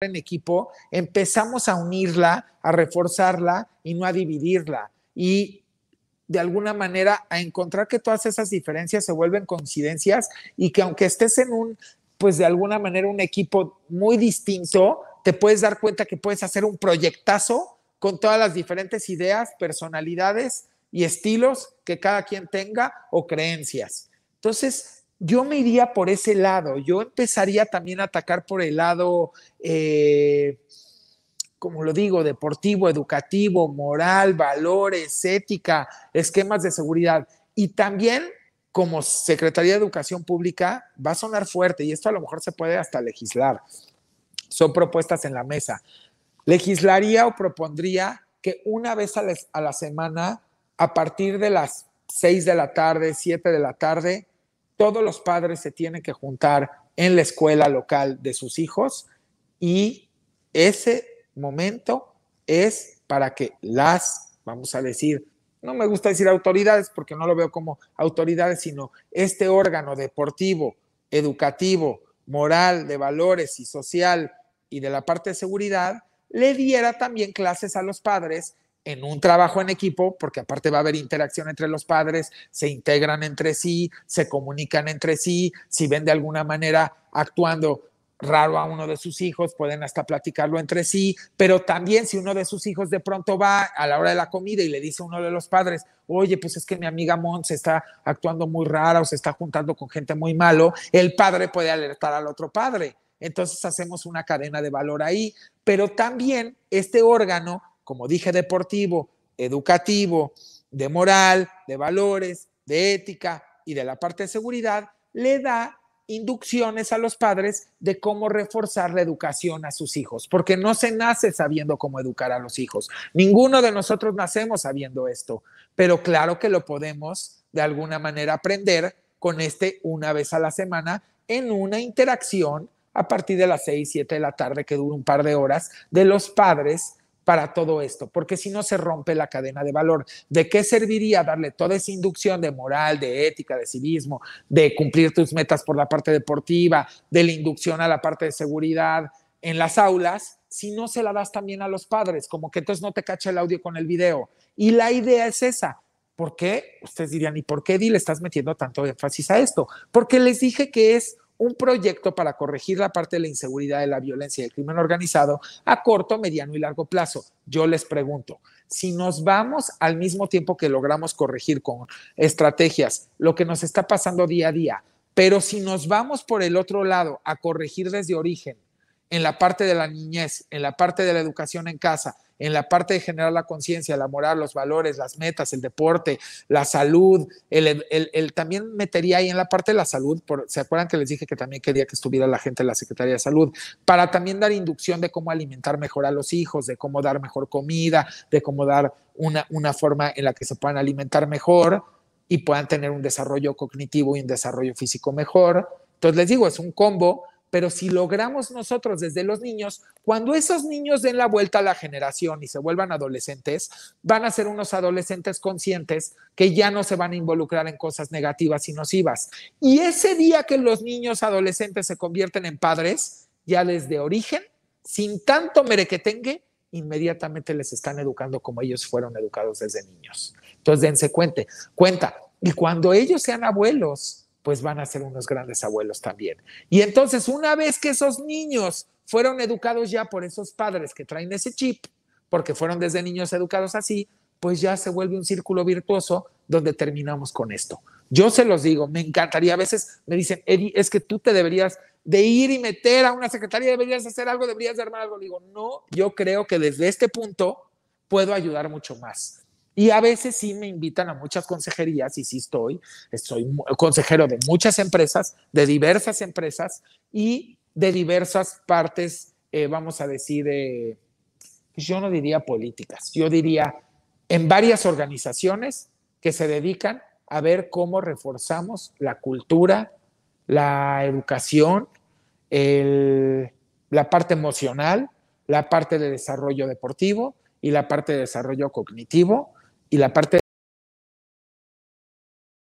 en equipo, empezamos a unirla, a reforzarla y no a dividirla. Y de alguna manera a encontrar que todas esas diferencias se vuelven coincidencias y que aunque estés en un, pues de alguna manera un equipo muy distinto, te puedes dar cuenta que puedes hacer un proyectazo con todas las diferentes ideas, personalidades y estilos que cada quien tenga o creencias. Entonces, yo me iría por ese lado, yo empezaría también a atacar por el lado, eh, como lo digo, deportivo, educativo, moral, valores, ética, esquemas de seguridad. Y también como Secretaría de Educación Pública va a sonar fuerte y esto a lo mejor se puede hasta legislar. Son propuestas en la mesa. Legislaría o propondría que una vez a la, semana, a partir de las seis de la tarde, siete de la tarde, todos los padres se tienen que juntar en la escuela local de sus hijos y ese momento es para que las, vamos a decir, no me gusta decir autoridades porque no lo veo como autoridades, sino este órgano deportivo, educativo, moral, de valores y social y de la parte de seguridad, le diera también clases a los padres en un trabajo en equipo, porque aparte va a haber interacción entre los padres, se integran entre sí, se comunican entre sí, si ven de alguna manera actuando raro a uno de sus hijos, pueden hasta platicarlo entre sí, pero también si uno de sus hijos de pronto va a la hora de la comida y le dice a uno de los padres, oye, pues es que mi amiga Mon se está actuando muy rara o se está juntando con gente muy malo, el padre puede alertar al otro padre. Entonces hacemos una cadena de valor ahí, pero también este órgano como dije, deportivo, educativo, de moral, de valores, de ética y de la parte de seguridad, le da inducciones a los padres de cómo reforzar la educación a sus hijos, porque no se nace sabiendo cómo educar a los hijos. Ninguno de nosotros nacemos sabiendo esto, pero claro que lo podemos de alguna manera aprender con este una vez a la semana en una interacción a partir de las 6, 7 de la tarde que dura un par de horas de los padres para todo esto, porque si no se rompe la cadena de valor. ¿De qué serviría darle toda esa inducción de moral, de ética, de civismo, de cumplir tus metas por la parte deportiva, de la inducción a la parte de seguridad en las aulas, si no se la das también a los padres, como que entonces no te cacha el audio con el video? Y la idea es esa, ¿Por qué? Ustedes dirían, ¿y por qué Di le estás metiendo tanto énfasis a esto? Porque les dije que es un proyecto para corregir la parte de la inseguridad, de la violencia y del crimen organizado a corto, mediano y largo plazo. Yo les pregunto, si nos vamos al mismo tiempo que logramos corregir con estrategias lo que nos está pasando día a día, pero si nos vamos por el otro lado a corregir desde origen, en la parte de la niñez, en la parte de la educación en casa, en la parte de generar la conciencia, la moral, los valores, las metas, el deporte, la salud, el, también metería ahí en la parte de la salud, por, ¿se acuerdan que les dije que también quería que estuviera la gente en la Secretaría de Salud? Para también dar inducción de cómo alimentar mejor a los hijos, de cómo dar mejor comida, de cómo dar una, una forma en la que se puedan alimentar mejor y puedan tener un desarrollo cognitivo y un desarrollo físico mejor. Entonces les digo, es un combo pero si logramos nosotros desde los niños, cuando esos niños den la vuelta a la generación y se vuelvan adolescentes, van a ser unos adolescentes conscientes que ya no se van a involucrar en cosas negativas y nocivas. Y ese día que los niños adolescentes se convierten en padres, ya desde origen, sin tanto merequetengue, inmediatamente les están educando como ellos fueron educados desde niños. Entonces, dense cuenta, Y cuando ellos sean abuelos, pues van a ser unos grandes abuelos también. Y entonces, una vez que esos niños fueron educados ya por esos padres que traen ese chip, porque fueron desde niños educados así, pues ya se vuelve un círculo virtuoso donde terminamos con esto. Yo se los digo, me encantaría. A veces me dicen, Eddie, es que tú te deberías de ir y meter a una secretaria, deberías hacer algo, deberías de armar algo. digo, no, yo creo que desde este punto puedo ayudar mucho más. Y a veces sí me invitan a muchas consejerías y sí estoy, soy consejero de muchas empresas, de diversas empresas y de diversas partes, eh, vamos a decir, pues yo no diría políticas, yo diría en varias organizaciones que se dedican a ver cómo reforzamos la cultura, la educación, la parte emocional, la parte de desarrollo deportivo y la parte de desarrollo cognitivo y la parte